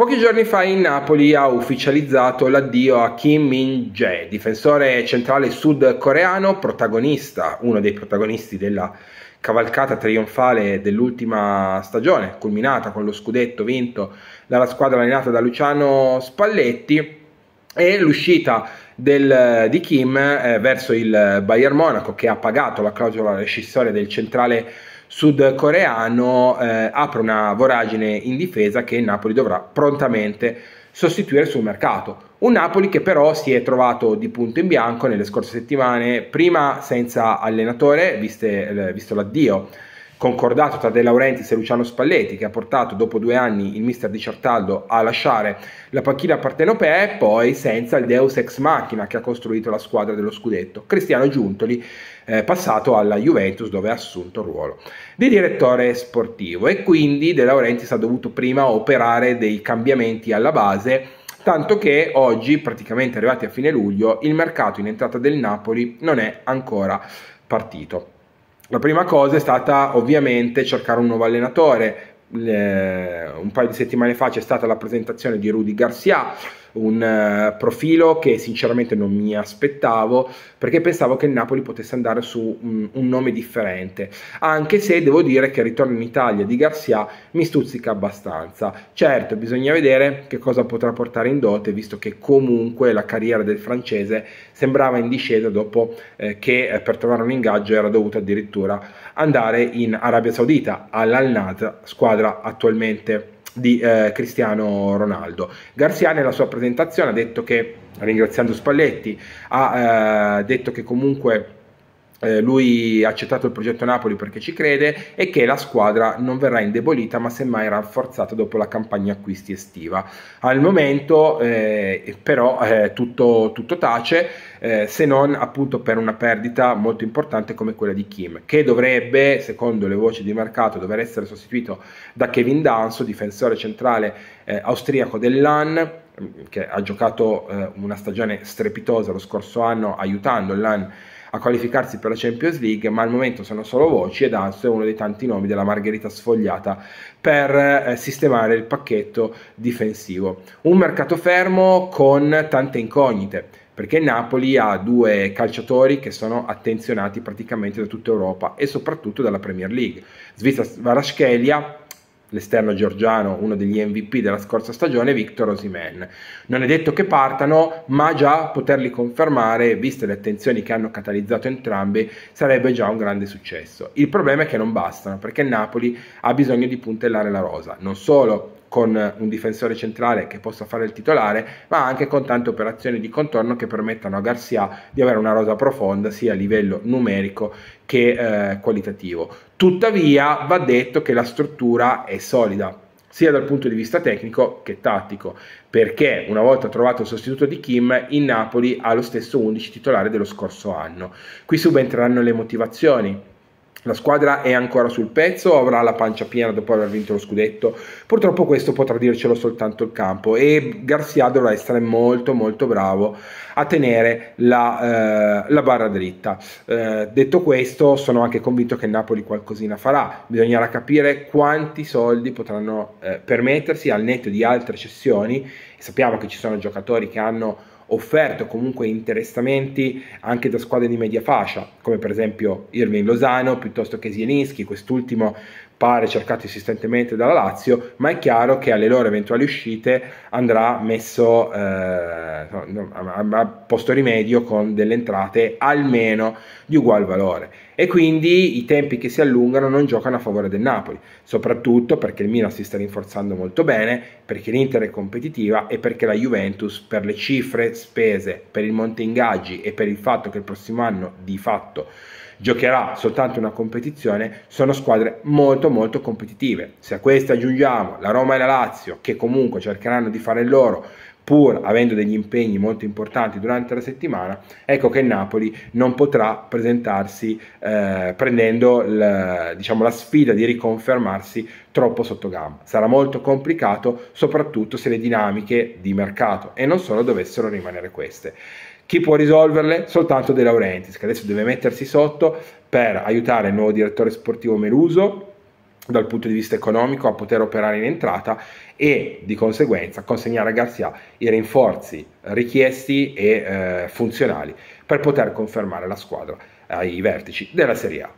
Pochi giorni fa il Napoli ha ufficializzato l'addio a Kim Min-jae, difensore centrale sudcoreano, protagonista, uno dei protagonisti della cavalcata trionfale dell'ultima stagione, culminata con lo scudetto vinto dalla squadra allenata da Luciano Spalletti e l'uscita del, di Kim eh, verso il Bayern Monaco che ha pagato la clausola rescissoria del centrale sudcoreano eh, apre una voragine in difesa che Napoli dovrà prontamente sostituire sul mercato. Un Napoli che però si è trovato di punto in bianco nelle scorse settimane, prima senza allenatore, viste, eh, visto l'addio concordato tra De Laurentiis e Luciano Spalletti che ha portato dopo due anni il mister Di Certaldo a lasciare la panchina partenopea e poi senza il Deus ex machina che ha costruito la squadra dello scudetto, Cristiano Giuntoli eh, passato alla Juventus dove ha assunto il ruolo di direttore sportivo e quindi De Laurentiis ha dovuto prima operare dei cambiamenti alla base tanto che oggi, praticamente arrivati a fine luglio, il mercato in entrata del Napoli non è ancora partito. La prima cosa è stata ovviamente cercare un nuovo allenatore. Eh, un paio di settimane fa c'è stata la presentazione di Rudy Garcia, un eh, profilo che sinceramente non mi aspettavo perché pensavo che il Napoli potesse andare su un, un nome differente, anche se devo dire che il ritorno in Italia di Garcia mi stuzzica abbastanza. Certo, bisogna vedere che cosa potrà portare in dote, visto che comunque la carriera del francese sembrava in discesa dopo eh, che eh, per trovare un ingaggio era dovuto addirittura andare in Arabia Saudita, all'Al-Nasr, squadra attualmente di eh, Cristiano Ronaldo. Garcia nella sua presentazione ha detto che, ringraziando Spalletti, ha eh, detto che comunque eh, lui ha accettato il progetto Napoli perché ci crede e che la squadra non verrà indebolita ma semmai rafforzata dopo la campagna acquisti estiva. Al momento eh, però eh, tutto, tutto tace eh, se non appunto per una perdita molto importante come quella di Kim, che dovrebbe, secondo le voci di mercato, dover essere sostituito da Kevin Danso, difensore centrale eh, austriaco dell'AN, mm, che ha giocato eh, una stagione strepitosa lo scorso anno aiutando l'AN a qualificarsi per la Champions League, ma al momento sono solo voci e Danzo è uno dei tanti nomi della Margherita sfogliata per eh, sistemare il pacchetto difensivo. Un mercato fermo con tante incognite perché Napoli ha due calciatori che sono attenzionati praticamente da tutta Europa e soprattutto dalla Premier League. Svizzera Varaschelia l'esterno georgiano, uno degli MVP della scorsa stagione, Victor Osimen. Non è detto che partano, ma già poterli confermare, viste le attenzioni che hanno catalizzato entrambi, sarebbe già un grande successo. Il problema è che non bastano, perché Napoli ha bisogno di puntellare la rosa. Non solo con un difensore centrale che possa fare il titolare, ma anche con tante operazioni di contorno che permettano a Garcia di avere una rosa profonda sia a livello numerico che eh, qualitativo. Tuttavia va detto che la struttura è solida sia dal punto di vista tecnico che tattico, perché una volta trovato il sostituto di Kim, il Napoli ha lo stesso 11 titolare dello scorso anno. Qui subentreranno le motivazioni, la squadra è ancora sul pezzo, avrà la pancia piena dopo aver vinto lo scudetto. Purtroppo questo potrà dircelo soltanto il campo e Garcia dovrà essere molto molto bravo a tenere la, eh, la barra dritta. Eh, detto questo, sono anche convinto che Napoli qualcosina farà. Bisognerà capire quanti soldi potranno eh, permettersi al netto di altre cessioni. Sappiamo che ci sono giocatori che hanno offerto comunque interessamenti anche da squadre di media fascia, come per esempio Irving Lozano piuttosto che Zielinski, quest'ultimo pare cercato insistentemente dalla Lazio, ma è chiaro che alle loro eventuali uscite andrà messo eh, a posto rimedio con delle entrate almeno di ugual valore. E quindi i tempi che si allungano non giocano a favore del Napoli, soprattutto perché il Milan si sta rinforzando molto bene, perché l'Inter è competitiva e perché la Juventus per le cifre spese, per il monte ingaggi e per il fatto che il prossimo anno di fatto giocherà soltanto una competizione, sono squadre molto molto competitive. Se a queste aggiungiamo la Roma e la Lazio, che comunque cercheranno di fare il loro pur avendo degli impegni molto importanti durante la settimana, ecco che il Napoli non potrà presentarsi eh, prendendo il, diciamo, la sfida di riconfermarsi troppo sotto gamba. Sarà molto complicato, soprattutto se le dinamiche di mercato e non solo dovessero rimanere queste. Chi può risolverle? Soltanto De Laurentiis, che adesso deve mettersi sotto per aiutare il nuovo direttore sportivo Meluso, dal punto di vista economico a poter operare in entrata e di conseguenza consegnare a Garzia i rinforzi richiesti e eh, funzionali per poter confermare la squadra ai vertici della Serie A.